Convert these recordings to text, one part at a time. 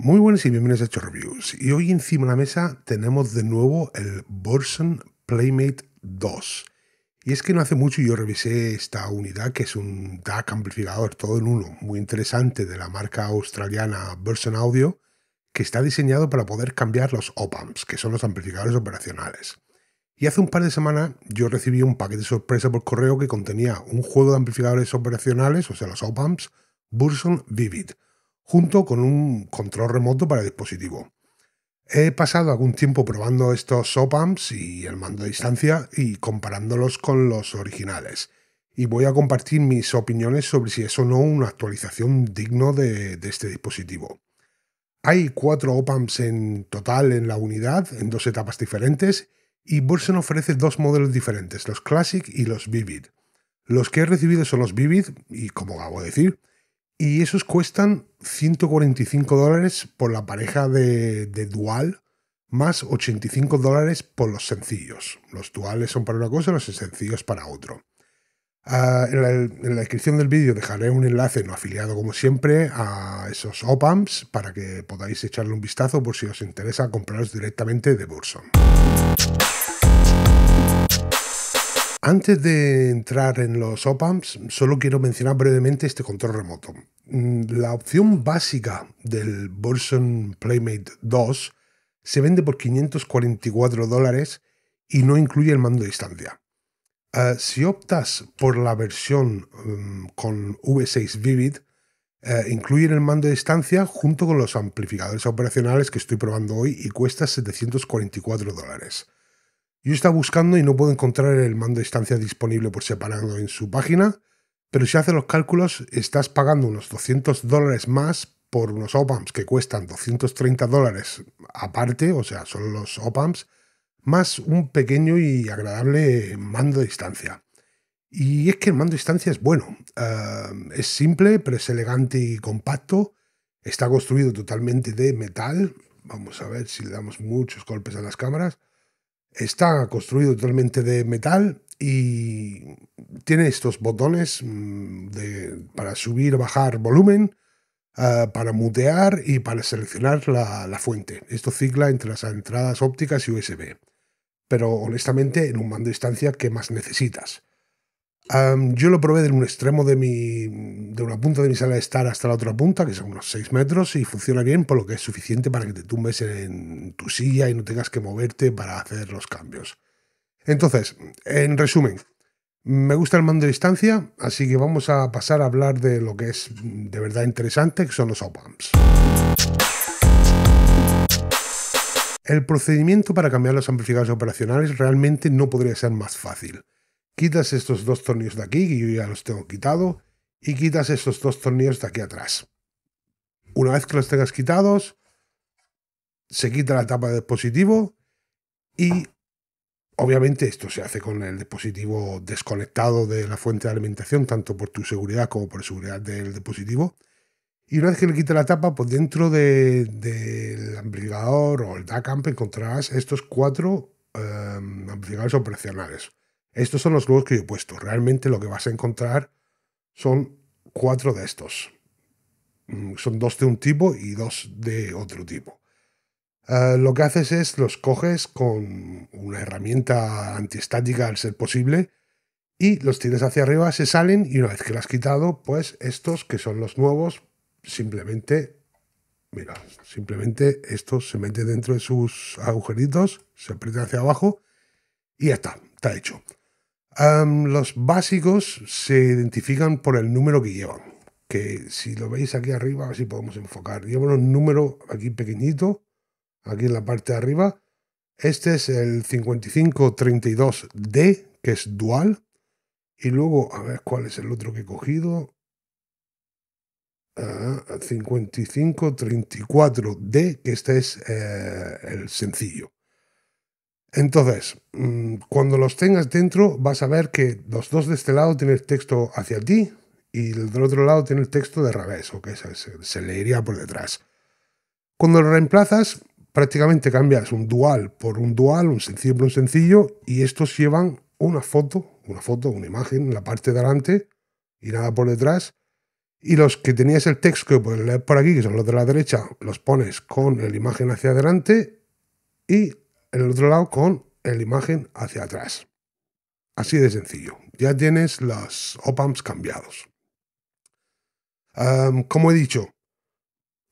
Muy buenas y bienvenidos a Hecho Reviews. Y hoy encima de la mesa tenemos de nuevo el Borson Playmate 2. Y es que no hace mucho yo revisé esta unidad, que es un DAC amplificador todo en uno, muy interesante de la marca australiana Burson Audio, que está diseñado para poder cambiar los op-amps, que son los amplificadores operacionales. Y hace un par de semanas yo recibí un paquete sorpresa por correo que contenía un juego de amplificadores operacionales, o sea, los op-amps, Burson Vivid, junto con un control remoto para dispositivo. He pasado algún tiempo probando estos OPAMS y el mando a distancia y comparándolos con los originales. Y voy a compartir mis opiniones sobre si es o no una actualización digno de, este dispositivo. Hay cuatro OPAMS en total en la unidad, en dos etapas diferentes, y Burson ofrece dos modelos diferentes, los Classic y los Vivid. Los que he recibido son los Vivid, y como acabo de decir, y esos cuestan 145 dólares por la pareja de, Dual, más 85 dólares por los sencillos. Los duales son para una cosa, los sencillos para otro. Ah, en, la, descripción del vídeo dejaré un enlace no afiliado como siempre a esos OPAMPs para que podáis echarle un vistazo por si os interesa compraros directamente de Burson. Antes de entrar en los OPAMPs, solo quiero mencionar brevemente este control remoto. Mm, la opción básica del Burson Playmate 2 se vende por 544 dólares y no incluye el mando de distancia. Eh, si optas por la versión mm, con V6 Vivid, eh, incluye incluyen el mando de distancia junto con los amplificadores operacionales que estoy probando hoy y cuesta 744 dólares. Yo estaba buscando y no puedo encontrar el mando de distancia disponible por separado en su página, pero si haces los cálculos, estás pagando unos 200 dólares más por unos OPAMs que cuestan 230 dólares aparte, o sea, son los OPAMs, más un pequeño y agradable mando de distancia. Y es que el mando de distancia es bueno. Eh, es simple, pero es elegante y compacto. Está construido totalmente de metal. Vamos a ver si le damos muchos golpes a las cámaras. Está construido totalmente de metal y tiene estos botones mm, para subir, bajar volumen, ah, para mutear y para seleccionar la, fuente. Esto cicla entre las entradas ópticas y USB. Pero honestamente, en un mando de distancia, ¿qué más necesitas? yo lo probé de un extremo de mi. de una punta de mi sala de estar hasta la otra punta, que son unos 6 metros, y funciona bien, por lo que es suficiente para que te tumbes en tu silla y no tengas que moverte para hacer los cambios. Entonces, en resumen, me gusta el mando de distancia, así que vamos a pasar a hablar de lo que es de verdad interesante, que son los op-amps. El procedimiento para cambiar los amplificadores operacionales realmente no podría ser más fácil quitas estos dos tornillos de aquí, que yo ya los tengo quitado, y quitas estos dos tornillos de aquí atrás. Una vez que los tengas quitados, se quita la tapa del dispositivo y obviamente esto se hace con el dispositivo desconectado de la fuente de alimentación, tanto por tu seguridad como por seguridad del dispositivo. Y una vez que le quita la tapa, pues dentro del amplificador o el DACAMP encontrarás estos cuatro eh, amplificadores operacionales. Estos son los nuevos que yo he puesto. Realmente lo que vas a encontrar son cuatro de estos. Mm, son dos de un tipo y dos de otro tipo. Ah, lo que haces es los coges con una herramienta antiestática al ser posible y los tienes hacia arriba, se salen y una vez que lo has quitado, pues estos que son los nuevos, simplemente, mira, simplemente estos se meten dentro de sus agujeritos, se aprieta hacia abajo y ya está, está hecho los básicos se identifican por el número que llevan, que si lo veis aquí arriba, así si podemos enfocar. Llevan un número aquí pequeñito, aquí en la parte de arriba. Este es el 5532D, que es dual. Y luego, a ver cuál es el otro que he cogido. 5534D, ah, que este es eh, el sencillo. Entonces, mm, cuando los tengas dentro, vas a ver que los dos de este lado tienen el texto hacia ti y el del otro lado tiene el texto de revés, o que se, leería por detrás. Cuando lo reemplazas, prácticamente cambias un dual por un dual, un sencillo por un sencillo, y estos llevan una foto, una foto, una imagen en la parte de delante y nada por detrás. Y los que tenías el texto que puedes leer por aquí, que son los de la derecha, los pones con la imagen hacia adelante y en el otro lado con la imagen hacia atrás. Así de sencillo. Ya tienes los op cambiados. como he dicho,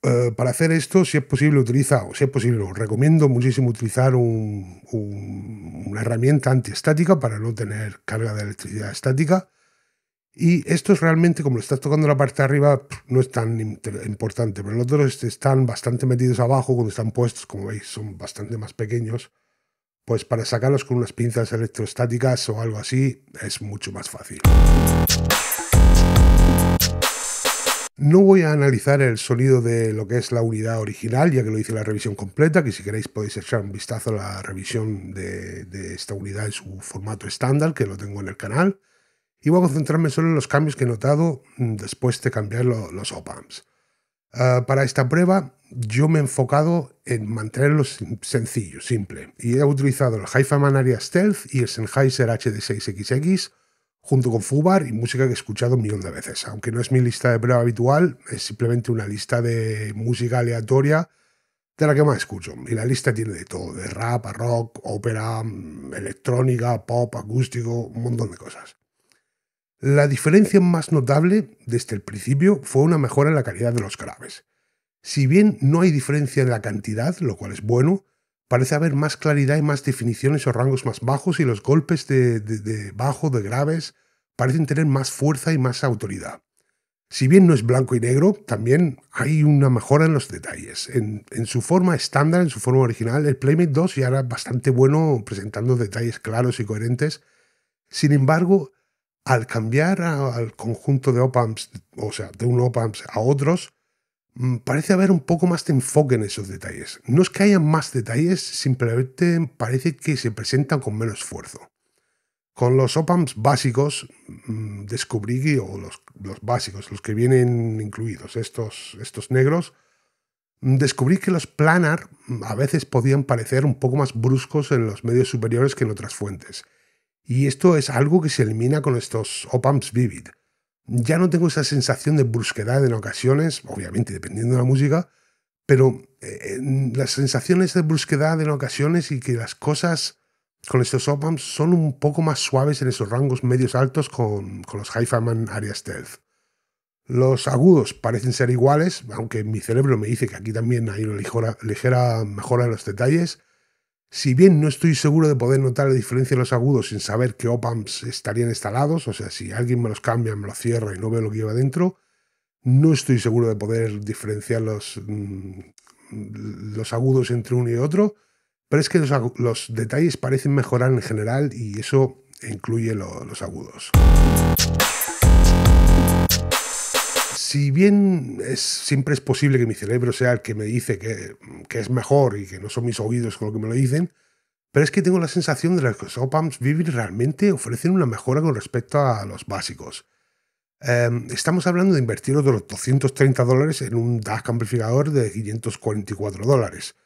eh, para hacer esto, si es posible, utiliza, o si es posible, os recomiendo muchísimo utilizar una herramienta antiestática para no tener carga de electricidad estática y estos realmente, como lo estás tocando la parte de arriba, no es tan importante, pero los otros están bastante metidos abajo cuando están puestos, como veis, son bastante más pequeños. Pues para sacarlos con unas pinzas electrostáticas o algo así es mucho más fácil. No voy a analizar el sonido de lo que es la unidad original, ya que lo hice la revisión completa, que si queréis podéis echar un vistazo a la revisión de esta unidad en su formato estándar, que lo tengo en el canal y voy a concentrarme solo en los cambios que he notado mm, después de cambiar los op-amps. Ah, para esta prueba yo me he enfocado en mantenerlos sencillo, simple, y he utilizado el hi manaria Stealth y el Sennheiser HD6XX junto con Fubar y música que he escuchado un millón de veces. Aunque no es mi lista de prueba habitual, es simplemente una lista de música aleatoria de la que más escucho. Y la lista tiene de todo, de rap a rock, ópera, mm, electrónica, pop, acústico, un montón de cosas. La diferencia más notable desde el principio fue una mejora en la calidad de los graves. Si bien no hay diferencia en la cantidad, lo cual es bueno, parece haber más claridad y más definiciones o rangos más bajos y los golpes de, de, bajo, de graves, parecen tener más fuerza y más autoridad. Si bien no es blanco y negro, también hay una mejora en los detalles. En, en su forma estándar, en su forma original, el Playmate 2 ya era bastante bueno presentando detalles claros y coherentes. Sin embargo, al cambiar al conjunto de OPAMPs, o sea, de un op a otros, mm, parece haber un poco más de enfoque en esos detalles. No es que haya más detalles, simplemente parece que se presentan con menos esfuerzo. Con los OPAMPs básicos mm, descubrí, que, o los, básicos, los que vienen incluidos, estos negros, mm, descubrí que los planar a veces podían parecer un poco más bruscos en los medios superiores que en otras fuentes. Y esto es algo que se elimina con estos op Vivid. Ya no tengo esa sensación de brusquedad en ocasiones, obviamente dependiendo de la música, pero eh, las sensaciones de brusquedad en ocasiones y que las cosas con estos op son un poco más suaves en esos rangos medios altos con, los hi Man Area Stealth. Los agudos parecen ser iguales, aunque mi cerebro me dice que aquí también hay una ligera mejora en los detalles, si bien no estoy seguro de poder notar la diferencia en los agudos sin saber que op-amps estarían instalados, o sea, si alguien me los cambia, me los cierra y no veo lo que lleva dentro, no estoy seguro de poder diferenciar los, mm, agudos entre uno y otro, pero es que los, detalles parecen mejorar en general y eso incluye los agudos si bien siempre es posible que mi cerebro sea el que me dice que, es mejor y que no son mis oídos con lo que me lo dicen, pero es que tengo la sensación de que los OPAMs Vivid realmente ofrecen una mejora con respecto a los básicos. Em, estamos hablando de invertir otros 230 dólares en un DAC amplificador de 544 dólares,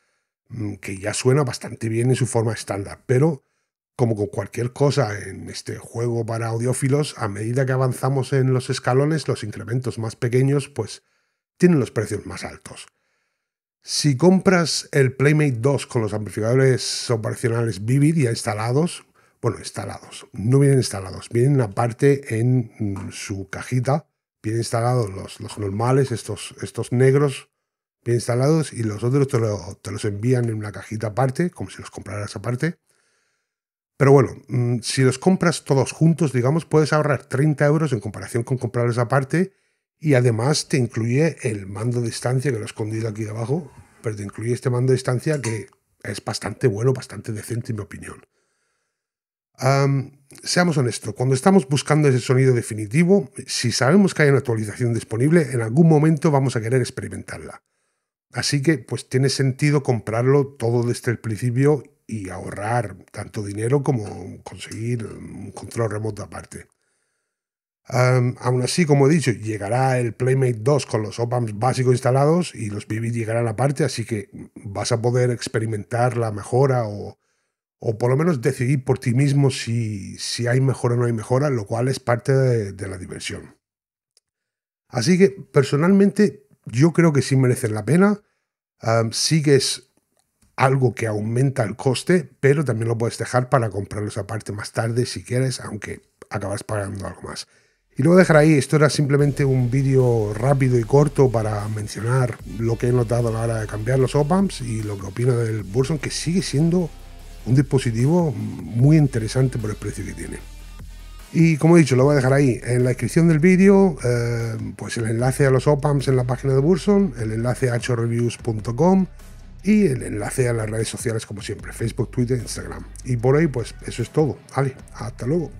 mm, que ya suena bastante bien en su forma estándar, pero como con cualquier cosa en este juego para audiófilos, a medida que avanzamos en los escalones, los incrementos más pequeños pues tienen los precios más altos. Si compras el Playmate 2 con los amplificadores operacionales Vivid ya instalados, bueno, instalados, no vienen instalados, vienen aparte en mm, su cajita, vienen instalados los, normales, estos, estos negros, bien instalados, y los otros te, te los envían en una cajita aparte, como si los compraras aparte pero bueno, mm, si los compras todos juntos, digamos, puedes ahorrar 30 euros en comparación con comprarlos aparte. Y además te incluye el mando de distancia, que lo he escondido aquí abajo, pero te incluye este mando de distancia que es bastante bueno, bastante decente en mi opinión. seamos honestos, cuando estamos buscando ese sonido definitivo, si sabemos que hay una actualización disponible, en algún momento vamos a querer experimentarla. Así que pues tiene sentido comprarlo todo desde el principio y ahorrar tanto dinero como conseguir un control remoto aparte. aún así, como he dicho, llegará el Playmate 2 con los OPAMs básicos instalados y los BB llegarán aparte, así que vas a poder experimentar la mejora o, por lo menos decidir por ti mismo si, hay mejora o no hay mejora, lo cual es parte de, la diversión. Así que personalmente yo creo que sí merecen la pena. sí que es algo que aumenta el coste, pero también lo puedes dejar para comprarlos aparte más tarde si quieres, aunque acabas pagando algo más. Y lo voy a dejar ahí, esto era simplemente un vídeo rápido y corto para mencionar lo que he notado a la hora de cambiar los OPAMs y lo que opino del Burson, que sigue siendo un dispositivo muy interesante por el precio que tiene. Y como he dicho, lo voy a dejar ahí en la descripción del vídeo, eh, pues el enlace a los OPAMs en la página de Burson, el enlace a choreviews.com y el enlace a las redes sociales como siempre, Facebook, Twitter, Instagram. Y por ahí pues eso es todo. Vale, hasta luego.